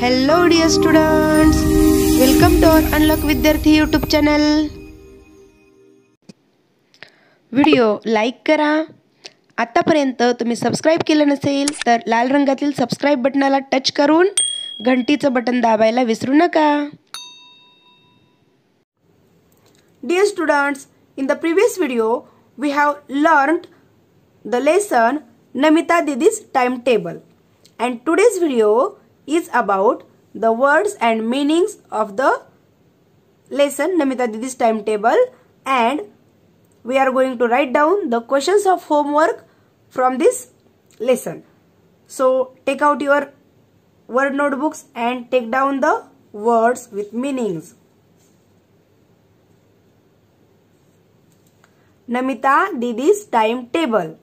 Hello dear students welcome to our unlock Vidyarthi YouTube channel video like करा आत्तापर्यंत तुम्ही subscribe केलं नसेल तर लाल रंगातील सबस्क्राईब बटनाला टच करून घंटीचं बटन दाबायला विसरू नका dear students in the previous video we have learned lesson Namita Didi's time table and today's video is about the words and meanings of the lesson Namita Didi's timetable and we are going to write down the questions of homework from this lesson. So take out your word notebooks and take down the words with meanings. Namita Didi's timetable.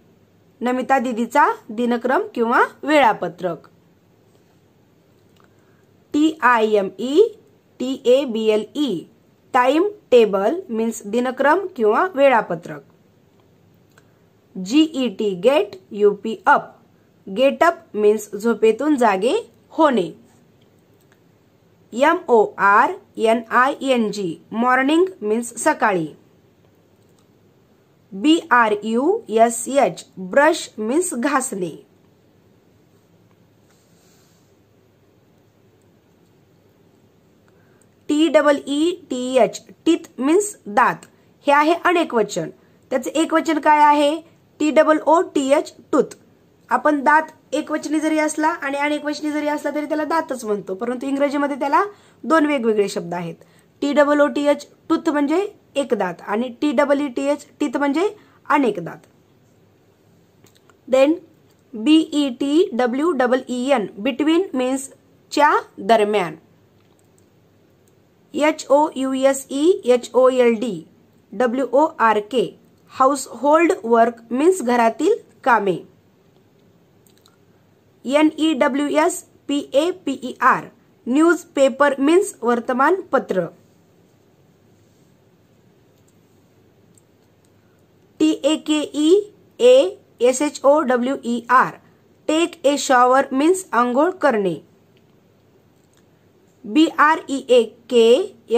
Namita दिदीचा दिनक्रम किंवा वेळापत्रक I M E T A B L E time table means दिनक्रम किंवा वेळापत्रक G E T get P up getup means झोपेतून जागे होणे M O R N I N G morning means सकाळी B R U S H brush means घासणे double E T H teeth means दात हे आहे अनेकवचन वचन त्याचे एक वचन काय आहे T double O T H tooth आपण दात एकवचनी जरी असला आणि अनेकवचनी जरी असला तरी त्याला दातच म्हणतो परंतु इंग्रजीमध्ये त्याला दोन वेगवेगळे शब्द आहेत T double O T H tooth म्हणजे एक दात आणि T double E T H teeth म्हणजे अनेक दात then B E T W double E N between means च्या दरम्यान H O U S E H O L D W O R K household work means घरातील कामे N E W S P A P E R newspaper means वर्तमानपत्र T A K E S H O W E R take a shower means आंघोळ करणे B R E A K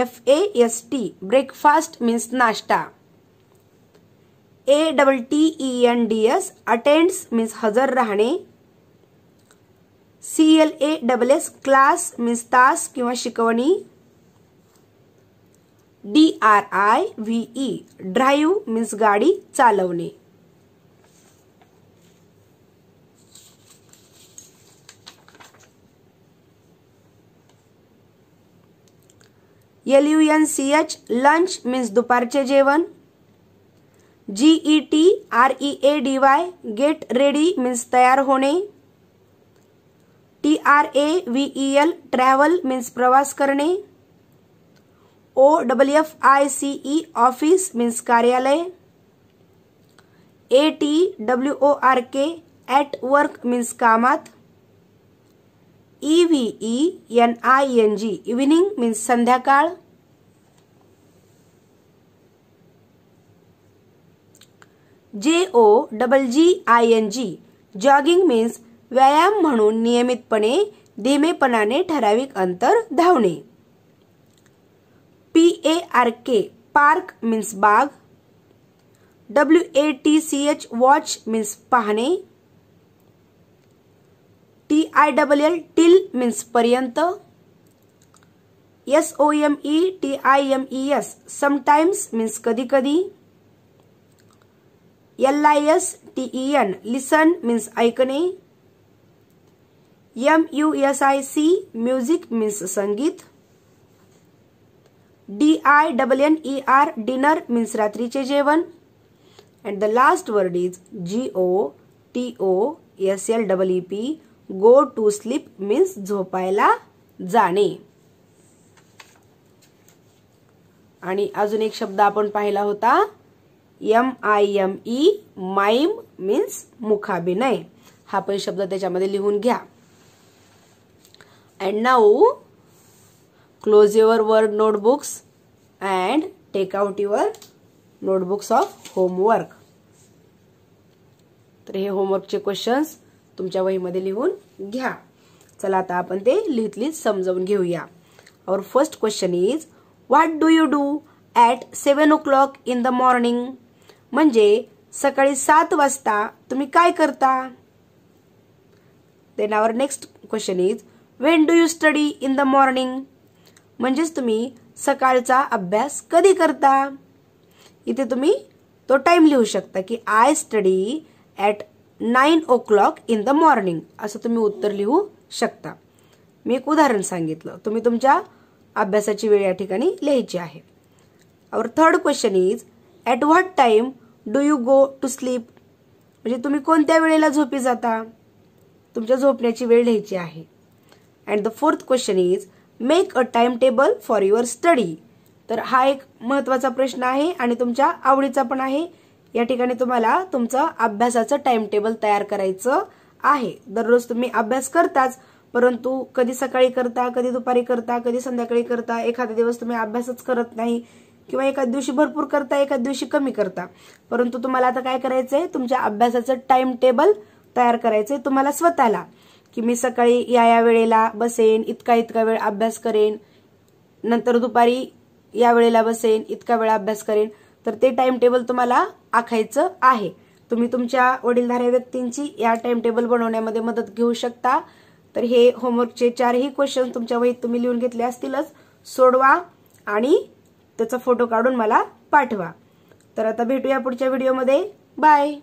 F A S T breakfast means नाश्ता A double T E N D S attends means हजर राहणे C L A double S class means तास किंवा शिकवणी D R I V E drive means गाडी चालवणे L U N C H lunch means दुपार जेवन G E T R E A D Y gate ready means तैयार होने T R A V E L travel means प्रवास करने O W F I C E office means कार्यालय A T W O R K at work means कामात E V E N I N G evening means संध्याकाळ J O double G I N G jogging means व्यायाम म्हणून नियमितपणे धीमेपणाने ठराविक अंतर धावणे P A R K park means बाग W A T C H watch means पाहणे T I double L till means पर्यंत S O M E T I M E S sometimes means कधी कधी L I S T E N listen means ऐकणे M U S I C music means संगीत D I double N E R dinner means रात्रीचे जेवण and the last word is G O T O S L double E P go to sleep means झोपायला जाणे आणि अजून एक शब्द आपण पाहिला होता M I M E mime means मुखाभिनय हा पण शब्द त्याच्यामध्ये लिहून घ्या and now close your work notebooks and take out your notebooks of homework तर हे होमवर्कचे क्वेश्चन्स तुमच्या वहीमध्ये लिहून घ्या चला आता आपण ते लिहितली समजावून घेऊया और first question is what do you do at seven o'clock in the morning म्हणजे सकाळी सात वाजता तुम्ही काय करता then our next question is when do you study in the morning म्हणजेच तुम्ही सकाळचा अभ्यास कधी करता इथे तुम्ही तो टाईम लिहू शकता की I study at nine o'clock in the morning असं तुम्ही उत्तर लिहू शकता मी एक उदाहरण सांगितलं तुम्ही तुमच्या अभ्यासाची वेळ या ठिकाणी लिहायची आहे और third question is at what time do you go to sleep म्हणजे तुम्ही कोणत्या वेळेला झोपी जाता तुमच्या झोपण्याची वेळ लिहायची आहे and the fourth question is make a time table for your study तर हा एक महत्त्वाचा प्रश्न आहे आणि तुमच्या आवडीचा पण आहे या ठिकाणी तुम्हाला तुमचं अभ्यासाचं टाइम टेबल तयार करायचं आहे दररोज तुम्ही अभ्यास करताच परंतु कधी सकाळी करता कधी दुपारी करता कधी संध्याकाळी करता एखादा दिवस तुम्ही अभ्यासच करत नाही किंवा एका दिवशी भरपूर करता एका दिवशी कमी करता परंतु तुम्हाला आता काय करायचंय तुमच्या अभ्यासाचं टाइम टेबल तयार करायचंय तुम्हाला स्वतःला की मी सकाळी या या वेळेला बसेन इतका इतका वेळ अभ्यास करेन नंतर दुपारी या वेळेला बसेन इतका वेळ अभ्यास करेन तर ते टाइम टेबल तुम्हाला आखायचं आहे तुम्ही तुमच्या वडीलधाऱ्या व्यक्तींची या टाइम टेबल बनवण्यामध्ये मदत घेऊ शकता तर हे होमवर्कचे चारही क्वेश्चन तुमच्या वहीत तुम्ही लिहून घेतले असतीलच सोडवा आणि त्याचा फोटो काढून मला पाठवा तर आता भेटूया पुढच्या व्हिडिओमध्ये बाय